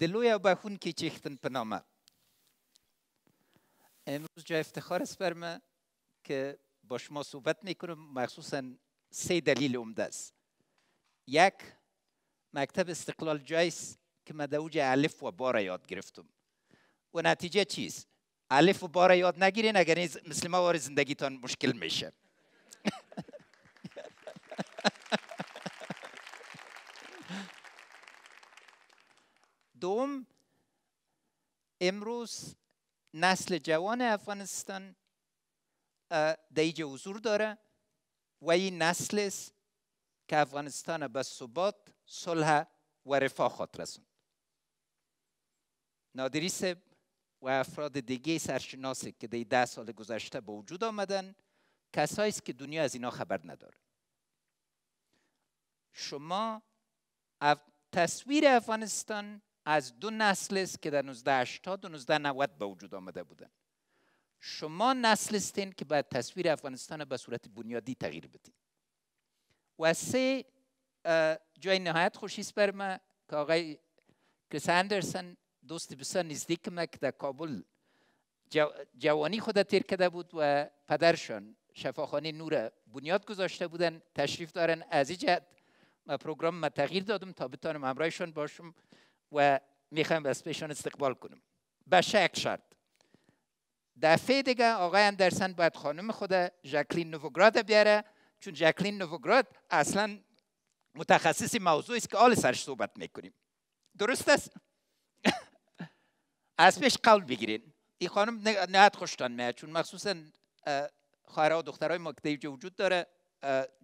د لوی او بخونکی چیختن په نامه امروز جای افتخار است بر که با شما صحبت میکنم مخصوصا سه دلیل عمده است یک مکتب استقلال جایست که من دوج الف و بار یاد گرفتم و نتیجه چیست الف و بار یاد نگیرین اگر مثل ما زندگیتان مشکل میشه مردم امروز نسل جوان افغانستان دیج حضور داره و این نسل است که افغانستان به ثبات صلح و رفاه خود رسوند نادری و افراد دیگه سرشناسی که در ده سال گذشته به وجود آمدن کسایی است که دنیا از اینا خبر نداره شما تصویر افغانستان از دو نسل است که در 1980 تا 1990 به وجود آمده بودن شما نسل استین که باید تصویر افغانستان به صورت بنیادی تغییر بدید. و سه جای نهایت است بر ما که آقای کریس اندرسن دوست بسیار نزدیک ما که در کابل جوانی خود تیر کرده بود و پدرشان شفاخانه نور بنیاد گذاشته بودن تشریف دارن از این جهت پروگرام ما تغییر دادم تا بتانم همراهشان باشم و میخوام از پیشان استقبال کنم به شک شرط. دفعه دیگه آقای باید خانم خود جکلین نووگراد بیاره چون جکلین نووگراد اصلا متخصص موضوع است که آل سرش صحبت میکنیم درست است از پیش بگیرین این خانم نهت خوشتان میاد چون مخصوصا خواهرها و دخترهای ما که وجود داره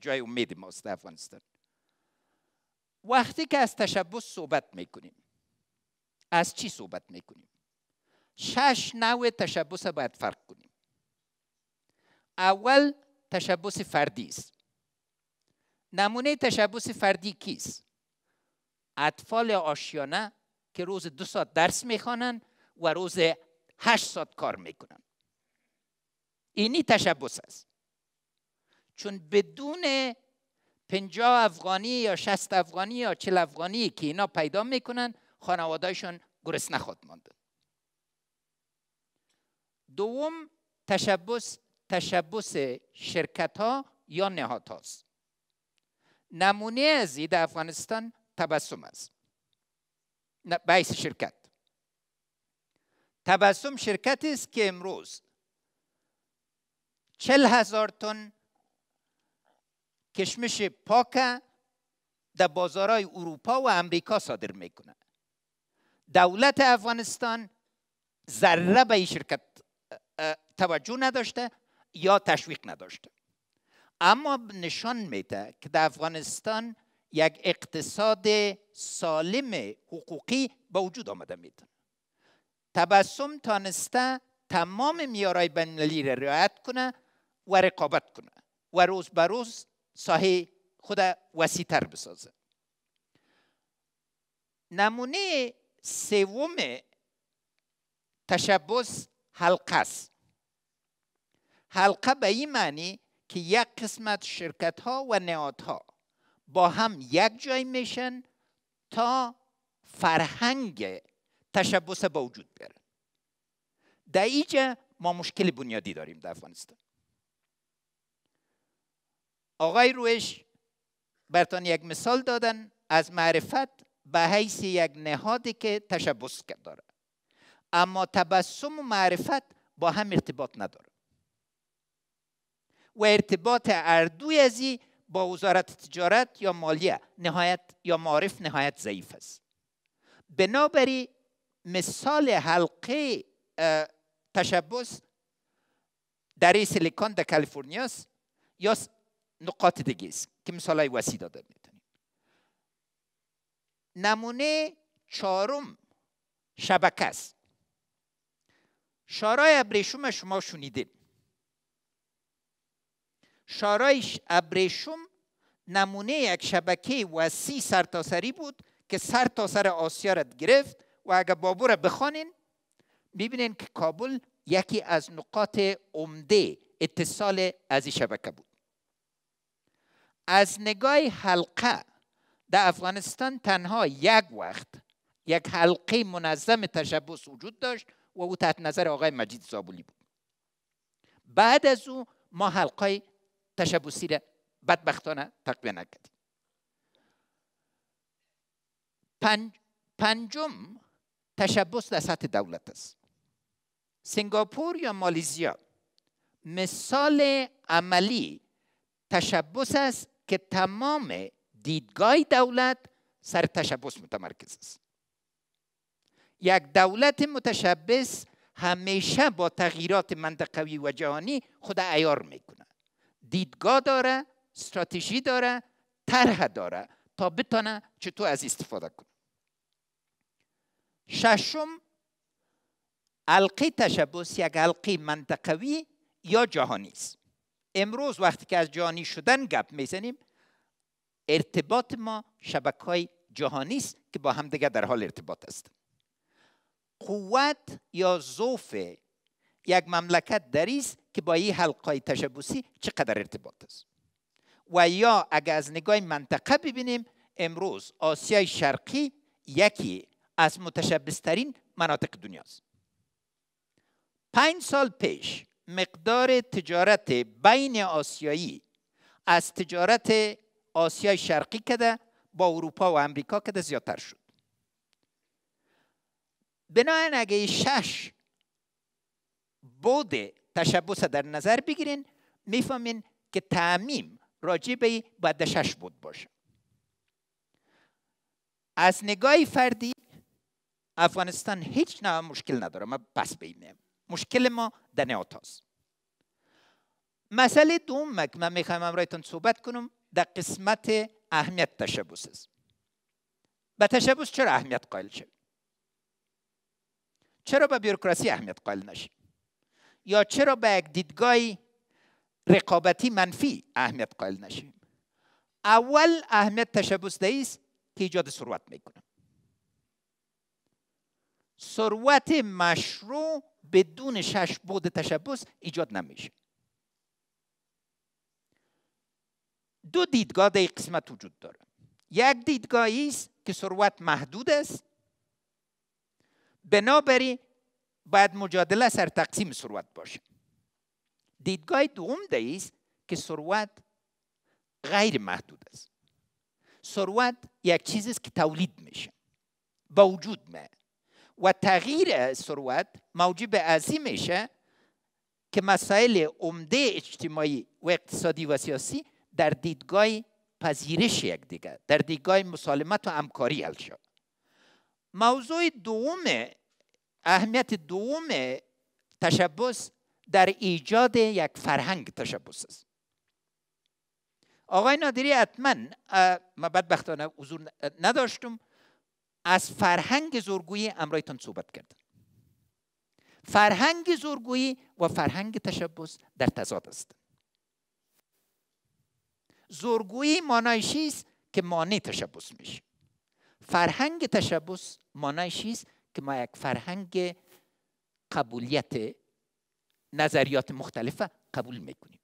جای امید ماست افغانستان وقتی که از تشبس صحبت میکنیم از چی صحبت میکنیم شش نوع تشبس باید فرق کنیم اول تشبس فردی است نمونه تشبس فردی کیست اطفال آشیانه که روز دو ساعت درس میخوانند و روز هشت ساعت کار میکنند اینی تشبس است چون بدون پنجاه افغانی یا شست افغانی یا چل افغانی که اینا پیدا میکنند، خانوادهشون گرس نخواد مانده دوم تشبس تشبس شرکت ها یا نهاد هاست نمونه از در افغانستان تبسم است بیس شرکت تبسم شرکتی است که امروز چل هزار تن کشمش پاکه در بازارهای اروپا و امریکا صادر میکنه دولت افغانستان ذره به این شرکت توجه نداشته یا تشویق نداشته اما نشان میده که در افغانستان یک اقتصاد سالم حقوقی به وجود آمده میده تبسم تانسته تمام میارای بینالمللی را رعایت کنه و رقابت کنه و روز به روز ساحه خود وسیتر بسازه نمونه سوم تشبس حلقه است حلقه به این معنی که یک قسمت شرکت ها و نهادها با هم یک جای میشن تا فرهنگ تشبس به وجود بیاره در اینجا ما مشکل بنیادی داریم در افغانستان آقای روش برتان یک مثال دادن از معرفت به حیث یک نهادی که تشبس داره اما تبسم و معرفت با هم ارتباط نداره و ارتباط اردوی از با وزارت تجارت یا مالیه نهایت یا معرف نهایت ضعیف است بنابری مثال حلقه تشبس در سیلیکون در کالیفرنیا است یا نقاط دیگه است که مثال های وسیع داده نمونه چهارم شبکه است شارای ابریشم شما شنیدید شارای ابریشم نمونه یک شبکه وسیع سرتاسری بود که سرتاسر تا آسیا را گرفت و اگر بابو را بخوانین ببینین که کابل یکی از نقاط عمده اتصال از این شبکه بود از نگاه حلقه در افغانستان تنها یک وقت یک حلقه منظم تشبس وجود داشت و او تحت نظر آقای مجید زابولی بود بعد از او ما حلقه تشبسی را بدبختانه تقویه نکردیم پنج، پنجم تشبس در سطح دولت است سنگاپور یا مالیزیا مثال عملی تشبس است که تمام دیدگاه دولت سر تشبس متمرکز است یک دولت متشبس همیشه با تغییرات منطقوی و جهانی خود ایار میکنه دیدگاه داره استراتژی داره طرح داره تا بتانه چطور از استفاده کنه ششم حلقه تشبس یک حلقه منطقوی یا جهانی است امروز وقتی که از جهانی شدن گپ میزنیم ارتباط ما شبکه های جهانی است که با همدیگه در حال ارتباط است قوت یا ضعف یک مملکت در است که با این حلقای تشبوسی چقدر ارتباط است و یا اگر از نگاه منطقه ببینیم امروز آسیای شرقی یکی از متشبسترین مناطق دنیاست پنج سال پیش مقدار تجارت بین آسیایی از تجارت آسیای شرقی کده با اروپا و امریکا کده زیادتر شد بنابراین اگه شش بود تشبس در نظر بگیرین میفهمین که تعمیم راجع به بعد شش بود باشه از نگاه فردی افغانستان هیچ نوع مشکل نداره ما پس بینیم مشکل ما در نیات مسئله دوم که من میخوایم امرایتان صحبت کنم در قسمت اهمیت تشبس است به تشبس چرا اهمیت قائل شد چرا به بیروکراسی اهمیت قائل نشیم یا چرا به یک دیدگاه رقابتی منفی اهمیت قائل نشیم اول اهمیت تشبس است که ایجاد ثروت میکنه ثروت مشروع بدون شش بود تشبس ایجاد نمیشه دو دیدگاه در قسمت وجود داره یک دیدگاهی است که ثروت محدود است بنابراین باید مجادله سر تقسیم ثروت باشه دیدگاه دوم ده است که ثروت غیر محدود است ثروت یک چیزی است که تولید میشه با وجود و تغییر ثروت موجب ازی میشه که مسائل عمده اجتماعی و اقتصادی و سیاسی در دیدگاه پذیرش یکدیگر در دیدگاه مسالمت و همکاری حل موضوع دوم اهمیت دوم تشبس در ایجاد یک فرهنگ تشبس است آقای نادری حتما من بدبختانه حضور نداشتم از فرهنگ زورگویی امرایتان صحبت کرد فرهنگ زورگویی و فرهنگ تشبس در تضاد است زورگویی مانای است که مانع تشبس میشه فرهنگ تشبس مانای است که ما یک فرهنگ قبولیت نظریات مختلف قبول میکنیم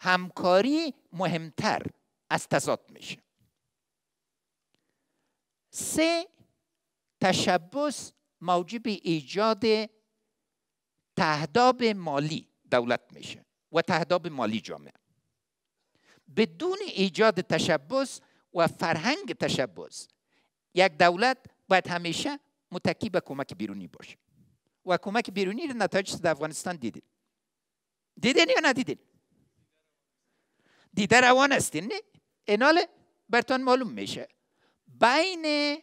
همکاری مهمتر از تضاد میشه سه تشبس موجب ایجاد تهداب مالی دولت میشه و تهداب مالی جامعه بدون ایجاد تشبس و فرهنگ تشبس یک دولت باید همیشه متکی به کمک بیرونی باشه و کمک بیرونی رو نتایج در افغانستان دیدین دیدین یا ندیدین دیده روان هستین نه انال برتان معلوم میشه بین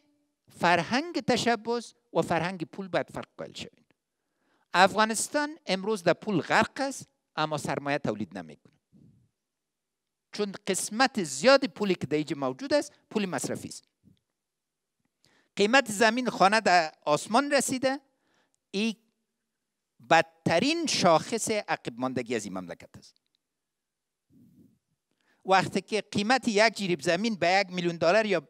فرهنگ تشبس و فرهنگ پول باید فرق قائل شوید افغانستان امروز در پول غرق است اما سرمایه تولید نمیکنه چون قسمت زیاد پولی که دیجی موجود است پول مصرفی است قیمت زمین خانه در آسمان رسیده این بدترین شاخص عقب ماندگی از این مملکت است وقتی که قیمت یک جریب زمین به یک میلیون دلار یا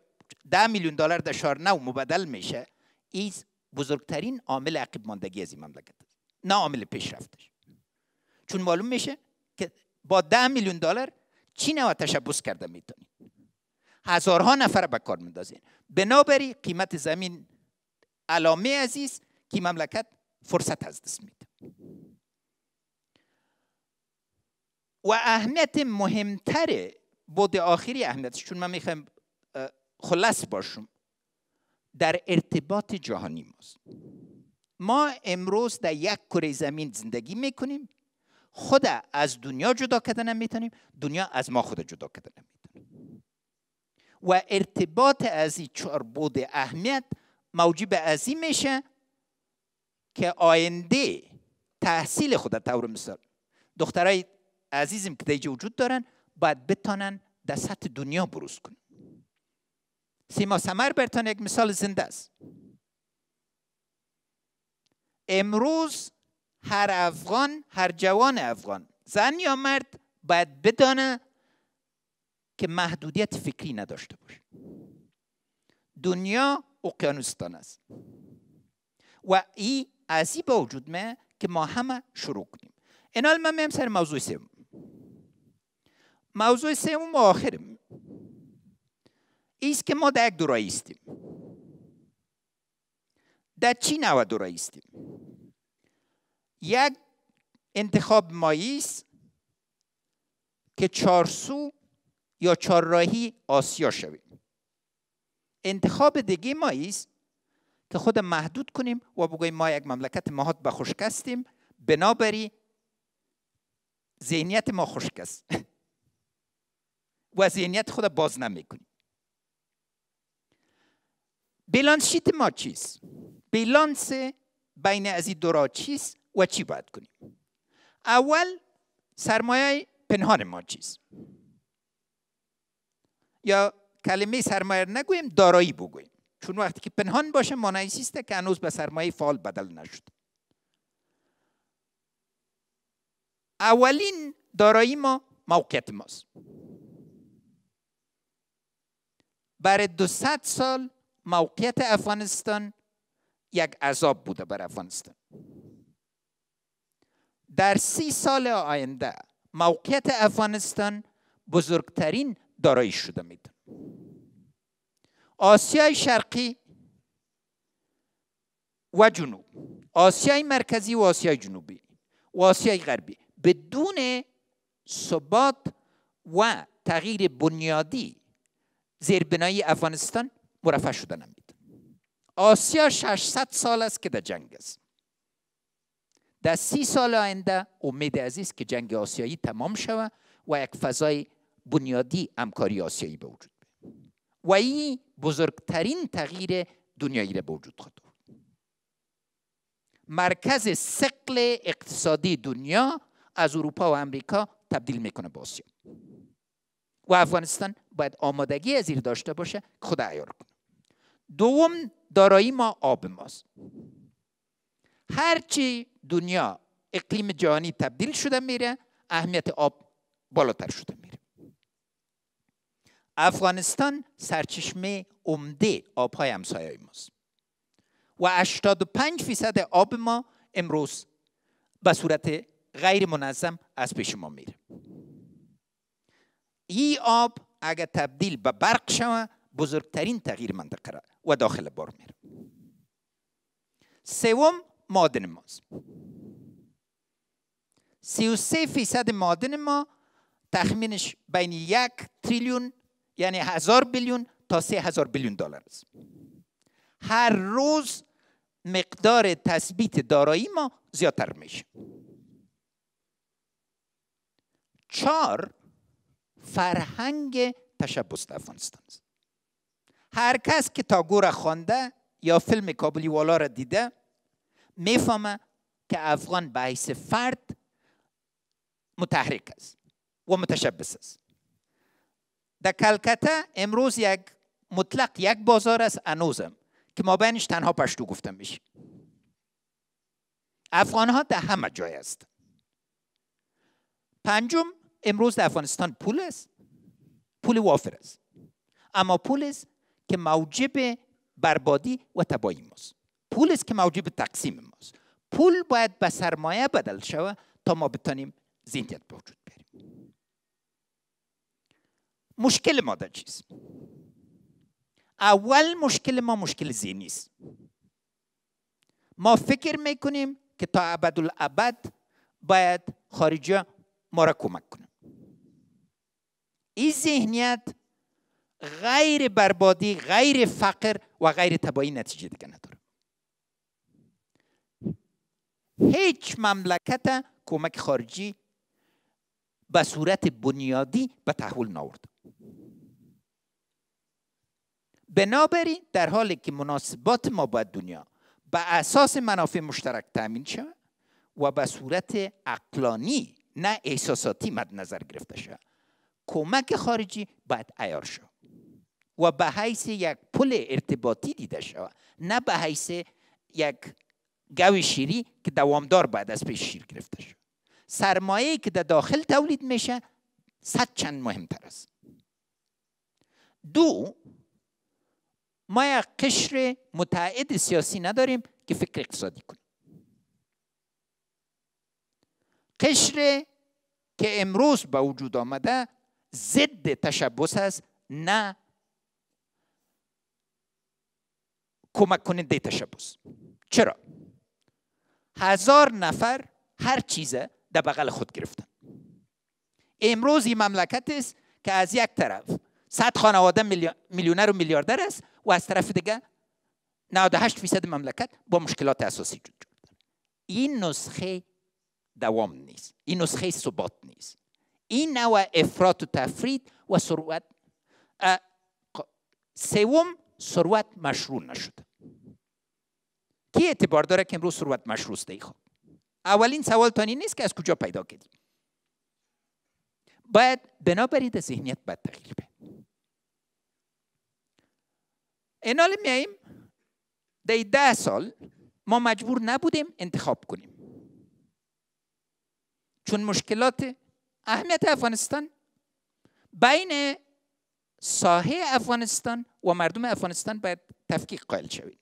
ده میلیون دلار در شهر نو مبدل میشه این بزرگترین عامل عقب ماندگی از این مملکت است نه عامل پیشرفتش چون معلوم میشه که با ده میلیون دلار چی نوع تشبس کرده میتونید هزارها نفر به کار میندازین بنابری قیمت زمین علامه عزیز که مملکت فرصت از دست میده و اهمیت مهمتر بود آخری اهمیتش چون من میخوایم خلاص باشم در ارتباط جهانی ماست ما امروز در یک کره زمین زندگی میکنیم خود از دنیا جدا کرده نمیتونیم دنیا از ما خود جدا کرده نمیتونیم و ارتباط از این چهار بود اهمیت موجب از این میشه که آینده تحصیل خود طور مثال دخترای عزیزم که اینجا وجود دارن باید بتانن در سطح دنیا بروز کنن سیما سمر برتان یک مثال زنده است امروز هر افغان هر جوان افغان زن یا مرد باید بدانه که محدودیت فکری نداشته باشه دنیا اقیانوستان است و ای ازی با وجود مه که ما همه شروع کنیم انال من میم سر موضوع سوم موضوع سوم و آخرم ایست که ما در یک دورایی استیم در چی نوع دورایی استیم یک انتخاب ماییس که چارسو یا چارراهی آسیا شویم انتخاب دیگه ماییس که خود محدود کنیم و بگوییم ما یک مملکت مهات به خشک بنابری ذهنیت ما خشک و ذهنیت خود باز نمیکنیم بیلانس شیت ما چیست بیلانس بین از این دورا چیست و چی باید کنیم اول سرمایه پنهان ما چیست یا کلمه سرمایه نگویم دارایی بگویم چون وقتی که پنهان باشه مانعی که هنوز به سرمایه فعال بدل نشد اولین دارایی ما موقعیت ماست برای 200 سال موقعیت افغانستان یک عذاب بوده بر افغانستان در سی سال آینده موقعیت افغانستان بزرگترین دارایی شده میدن آسیای شرقی و جنوب آسیای مرکزی و آسیای جنوبی و آسیای غربی بدون ثبات و تغییر بنیادی زیربنای افغانستان مرفع شده نمید آسیا 600 سال است که در جنگ است در سی سال آینده امید عزیز که جنگ آسیایی تمام شود و یک فضای بنیادی امکاری آسیایی به وجود و این بزرگترین تغییر دنیایی را به وجود خواهد مرکز سقل اقتصادی دنیا از اروپا و امریکا تبدیل میکنه به آسیا و افغانستان باید آمادگی از داشته باشه که خود کنه دوم دارایی ما آب ماست هرچی دنیا اقلیم جهانی تبدیل شده میره اهمیت آب بالاتر شده میره افغانستان سرچشمه عمده آبهای همسایه ماست و 85 فیصد آب ما امروز به صورت غیر منظم از پیش ما میره این آب اگر تبدیل به برق شود بزرگترین تغییر منطقه را و داخل بار میره سوم مادن ماست 33 فیصد مادن ما تخمینش بین یک تریلیون یعنی هزار بیلیون تا سه هزار بیلیون دلار است هر روز مقدار تثبیت دارایی ما زیادتر میشه چهار فرهنگ تشبس در افغانستان است هر کس که گوره خوانده یا فیلم کابلی والا را دیده میفهمه که افغان به حیث فرد متحرک است و متشبس است در کلکته امروز یک مطلق یک بازار است انوزم که ما بینش تنها پشتو گفتم میشه افغان ها در همه جای است پنجم امروز در افغانستان پول است پول وافر است اما پول که موجب بربادی و تباهی ماست پول است که موجب تقسیم ماست پول باید به سرمایه بدل شود تا ما بتانیم ذهنیت بوجود بیاریم. مشکل ما در چیست اول مشکل ما مشکل ذهنی است ما فکر میکنیم که تا الابد باید خارجی ما را کمک کنه این ذهنیت غیر بربادی غیر فقر و غیر تبایی نتیجه دیگه نداره هیچ مملکت کمک خارجی به صورت بنیادی به تحول ناورد بنابراین در حالی که مناسبات ما با دنیا به اساس منافع مشترک تامین شد و به صورت اقلانی نه احساساتی مد نظر گرفته شود کمک خارجی باید ایار شد. و به حیث یک پل ارتباطی دیده شود نه به حیث یک گوی شیری که دوامدار باید از پیش شیر گرفته شد سرمایه که در داخل تولید میشه صد چند مهمتر است دو ما یک قشر متعد سیاسی نداریم که فکر اقتصادی کنیم قشر که امروز به وجود آمده ضد تشبس است نه کمک کننده تشبس چرا هزار نفر هر چیزه در بغل خود گرفتن امروز این مملکت است که از یک طرف صد خانواده میلیونر و میلیاردر است و از طرف دیگه 98 فیصد مملکت با مشکلات اساسی جد این نسخه دوام نیست این نسخه ثبات نیست این نوع افراد و تفرید و ثروت سوم ثروت مشروع نشده کی اعتبار داره که امروز ثروت مشروط دهی خب اولین سوال تانی نیست که از کجا پیدا کردیم باید در ذهنیت باید تغییر به اینال میاییم در ده سال ما مجبور نبودیم انتخاب کنیم چون مشکلات اهمیت افغانستان بین ساحه افغانستان و مردم افغانستان باید تفکیق قائل شوید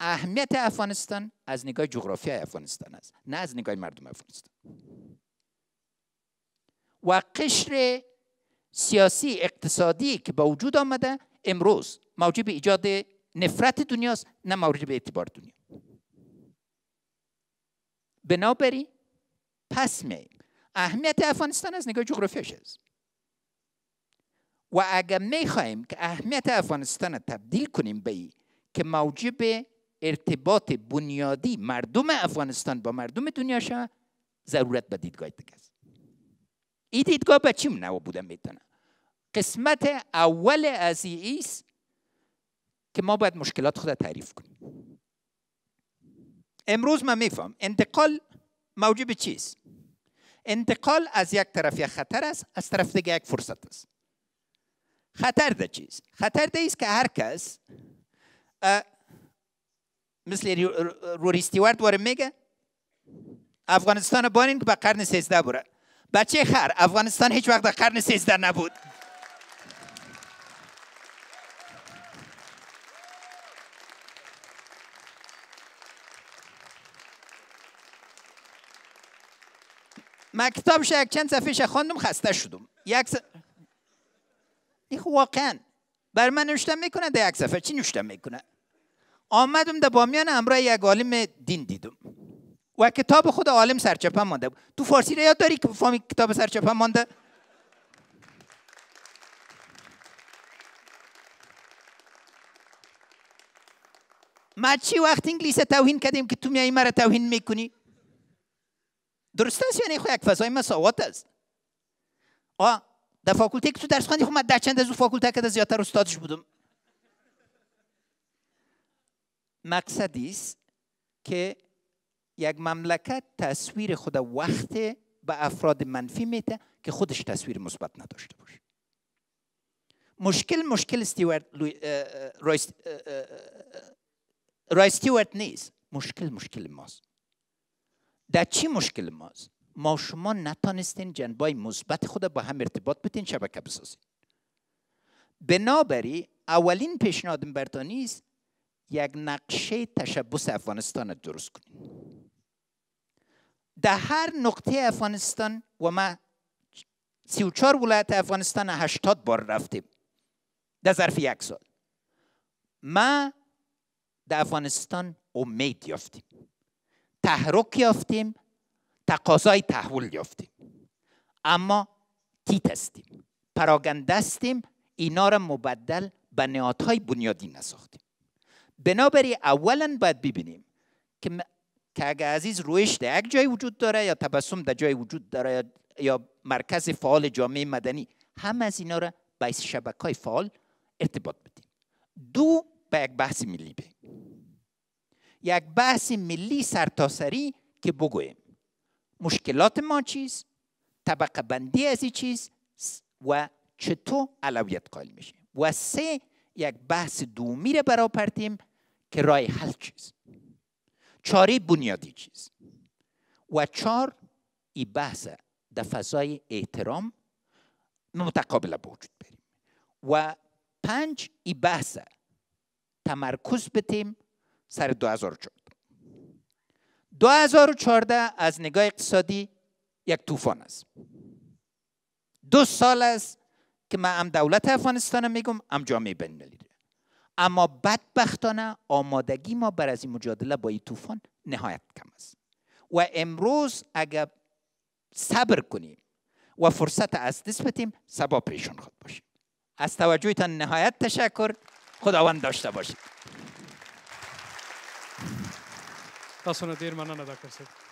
اهمیت افغانستان از نگاه جغرافیای افغانستان است نه از نگاه مردم افغانستان و قشر سیاسی اقتصادی که به وجود آمده امروز موجب ایجاد نفرت دنیاست نه موجب اعتبار دنیا بنابراین پس میاییم اهمیت افغانستان از نگاه جغرافیش است و اگر میخواهیم که اهمیت افغانستان تبدیل کنیم به که موجب ارتباط بنیادی مردم افغانستان با مردم دنیا ضرورت به دیدگاه دیگه است این دیدگاه به چیم نو بوده میتونه قسمت اول از ایست که ما باید مشکلات خود تعریف کنیم امروز من میفهم انتقال موجب چیست انتقال از یک طرف یک خطر است از طرف دیگه یک فرصت است خطر ده چیز خطر ده است که هر کس مثل روری ستیوارد باره میگه افغانستان بانین که به قرن سیزده بره بچه خر افغانستان هیچ وقت در قرن سیزده نبود من یک چند صفحه خواندم خسته شدم یک س... خب واقعا بر من نشتم میکنه در یک صفحه چی نشتم میکنه آمدم در بامیان امرای یک عالم دین دیدم و کتاب خود عالم سرچپه مانده تو فارسی را یاد داری که فامی کتاب سرچپه مانده ما چی وقت انگلیس توهین کردیم که تو میایی مرا توهین میکنی درست است یعنی خو یک فضای مساوات است آ در فاکولته که تو درس خواندی خب من ده چند از او فاکولته که زیادتر استادش بودم مقصدی است که یک مملکت تصویر خود وقت به افراد منفی میده که خودش تصویر مثبت نداشته باشه مشکل مشکل رای نیست مشکل مشکل ماست در چی مشکل ماست ما شما نتانستین جنبای مثبت خود با هم ارتباط بدین شبکه بسازین بنابری اولین پیشنهاد برتانی است یک نقشه تشبس افغانستان رو درست کنیم در هر نقطه افغانستان و ما 34 ولایت افغانستان 80 بار رفتیم در ظرف یک سال ما در افغانستان امید یافتیم تحرک یافتیم تقاضای تحول یافتیم اما تیت هستیم پراگنده هستیم اینا را مبدل به نهادهای بنیادی نساختیم بنابراین اولا باید ببینیم که, که اگر عزیز رویش در یک جای وجود داره یا تبسم در جای وجود داره یا, مرکز فعال جامعه مدنی هم از اینا را به شبکه های فعال ارتباط بدیم دو به یک بحث ملی بریم یک بحث ملی سرتاسری که بگویم مشکلات ما چیست طبقه بندی از این چیز و چطور علویت قائل میشه و سه یک بحث دومی را پرتیم که رای حل چیز چاره بنیادی چیز و چار ای بحث در فضای احترام متقابل بوجود وجود بریم و پنج ای بحث تمرکز بتیم سر 2014 2014 از نگاه اقتصادی یک طوفان است دو سال است که من هم دولت افغانستان میگم هم جامعه بین اما بدبختانه آمادگی ما بر از این مجادله با این طوفان نهایت کم است و امروز اگر صبر کنیم و فرصت از دست بتیم سبا پیشون خود باشیم از توجهتان نهایت تشکر خداوند داشته باشید تاسو نه ډیر